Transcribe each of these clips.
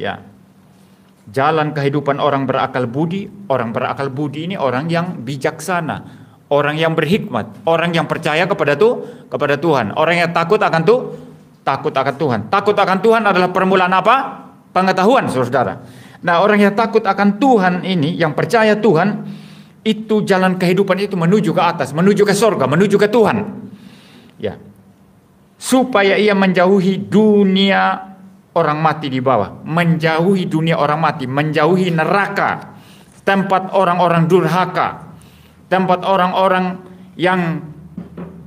Ya. Jalan kehidupan orang berakal budi, orang berakal budi ini orang yang bijaksana, orang yang berhikmat, orang yang percaya kepada tuh kepada Tuhan, orang yang takut akan tuh takut akan Tuhan. Takut akan Tuhan adalah permulaan apa? Pengetahuan, Saudara. Nah, orang yang takut akan Tuhan ini, yang percaya Tuhan, itu jalan kehidupan itu menuju ke atas, menuju ke sorga, menuju ke Tuhan. Ya. Supaya ia menjauhi dunia orang mati di bawah, menjauhi dunia orang mati, menjauhi neraka, tempat orang-orang durhaka, tempat orang-orang yang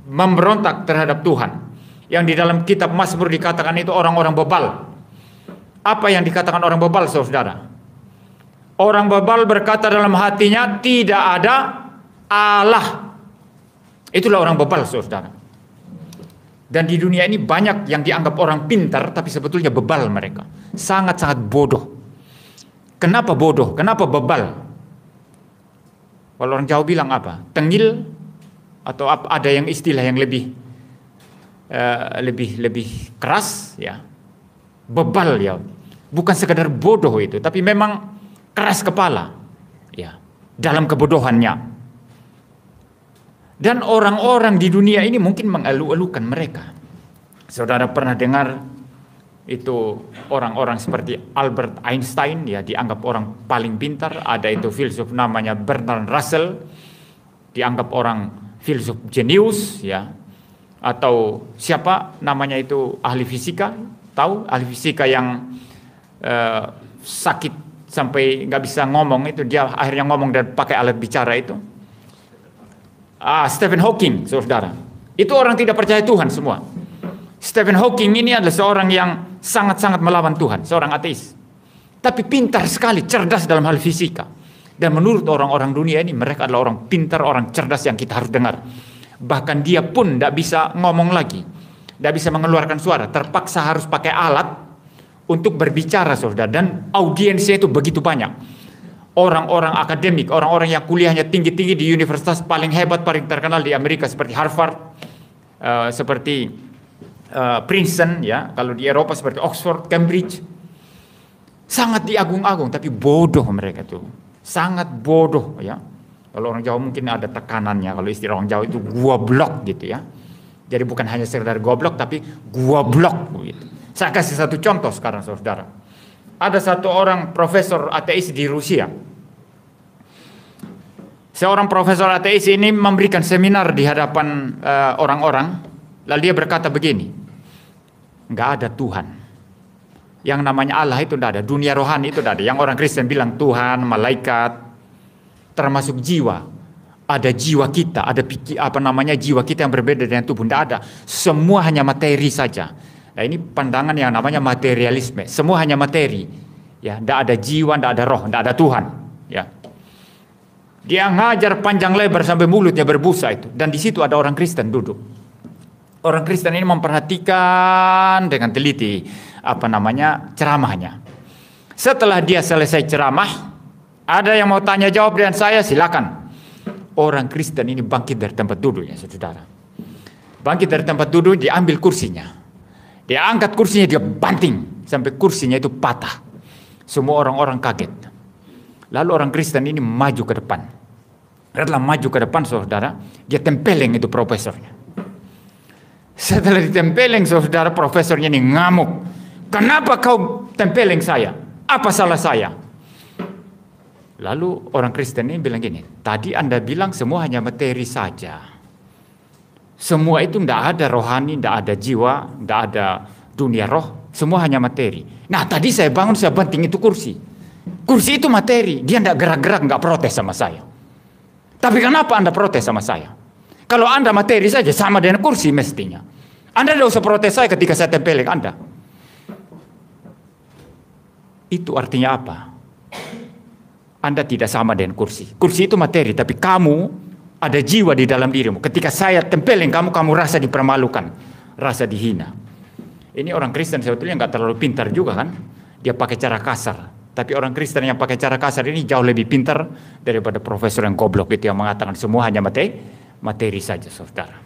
memberontak terhadap Tuhan. Yang di dalam kitab Mazmur dikatakan itu orang-orang bebal. Apa yang dikatakan orang bebal, saudara? Orang bebal berkata dalam hatinya, tidak ada Allah. Itulah orang bebal, saudara. Dan di dunia ini banyak yang dianggap orang pintar tapi sebetulnya bebal mereka. Sangat-sangat bodoh. Kenapa bodoh? Kenapa bebal? Kalau orang jauh bilang apa? Tengil atau ada yang istilah yang lebih uh, lebih lebih keras ya. Bebal ya. Bukan sekedar bodoh itu, tapi memang keras kepala. Ya. Dalam kebodohannya. Dan orang-orang di dunia ini mungkin mengalu-alukan mereka. Saudara pernah dengar itu orang-orang seperti Albert Einstein ya dianggap orang paling pintar, ada itu filsuf namanya Bertrand Russell dianggap orang filsuf jenius ya. Atau siapa namanya itu ahli fisika? Tahu ahli fisika yang uh, sakit sampai nggak bisa ngomong itu dia akhirnya ngomong dan pakai alat bicara itu ah, Stephen Hawking, saudara. Itu orang tidak percaya Tuhan semua. Stephen Hawking ini adalah seorang yang sangat-sangat melawan Tuhan, seorang ateis. Tapi pintar sekali, cerdas dalam hal fisika. Dan menurut orang-orang dunia ini, mereka adalah orang pintar, orang cerdas yang kita harus dengar. Bahkan dia pun tidak bisa ngomong lagi. Tidak bisa mengeluarkan suara, terpaksa harus pakai alat untuk berbicara saudara. Dan audiensnya itu begitu banyak orang-orang akademik, orang-orang yang kuliahnya tinggi-tinggi di universitas paling hebat, paling terkenal di Amerika seperti Harvard, uh, seperti uh, Princeton ya, kalau di Eropa seperti Oxford, Cambridge. Sangat diagung-agung tapi bodoh mereka itu. Sangat bodoh ya. Kalau orang Jawa mungkin ada tekanannya, kalau istilah orang Jawa itu gua blok gitu ya. Jadi bukan hanya sekedar goblok tapi gua blok gitu. Saya kasih satu contoh sekarang saudara. Ada satu orang profesor ateis di Rusia seorang profesor ateis ini memberikan seminar di hadapan eh, orang-orang, uh, lalu dia berkata begini, nggak ada Tuhan. Yang namanya Allah itu tidak ada, dunia rohani itu tidak ada. Yang orang Kristen bilang Tuhan, malaikat, termasuk jiwa. Ada jiwa kita, ada pikir, apa namanya jiwa kita yang berbeda dengan tubuh, tidak ada. Semua hanya materi saja. Nah ini pandangan yang namanya materialisme. Semua hanya materi, ya. Tidak ada jiwa, tidak ada roh, tidak ada Tuhan, ya. Dia ngajar panjang lebar sampai mulutnya berbusa itu. Dan di situ ada orang Kristen duduk. Orang Kristen ini memperhatikan dengan teliti apa namanya ceramahnya. Setelah dia selesai ceramah, ada yang mau tanya jawab dengan saya silakan. Orang Kristen ini bangkit dari tempat duduknya, saudara. Bangkit dari tempat duduk, diambil kursinya. Dia angkat kursinya, dia banting sampai kursinya itu patah. Semua orang-orang kaget. Lalu orang Kristen ini maju ke depan rela maju ke depan saudara, dia tempeleng itu profesornya. Setelah ditempeleng saudara, profesornya ini ngamuk. Kenapa kau tempeleng saya? Apa salah saya? Lalu orang Kristen ini bilang gini, tadi Anda bilang semua hanya materi saja. Semua itu tidak ada rohani, tidak ada jiwa, tidak ada dunia roh, semua hanya materi. Nah tadi saya bangun, saya banting itu kursi. Kursi itu materi, dia tidak gerak-gerak, nggak protes sama saya. Tapi kenapa Anda protes sama saya? Kalau Anda materi saja sama dengan kursi mestinya. Anda tidak usah protes saya ketika saya tempelik Anda. Itu artinya apa? Anda tidak sama dengan kursi. Kursi itu materi, tapi kamu ada jiwa di dalam dirimu. Ketika saya tempeleng kamu, kamu rasa dipermalukan, rasa dihina. Ini orang Kristen sebetulnya nggak terlalu pintar juga kan? Dia pakai cara kasar. Tapi orang Kristen yang pakai cara kasar ini jauh lebih pintar daripada profesor yang goblok itu yang mengatakan semua hanya materi, materi saja saudara.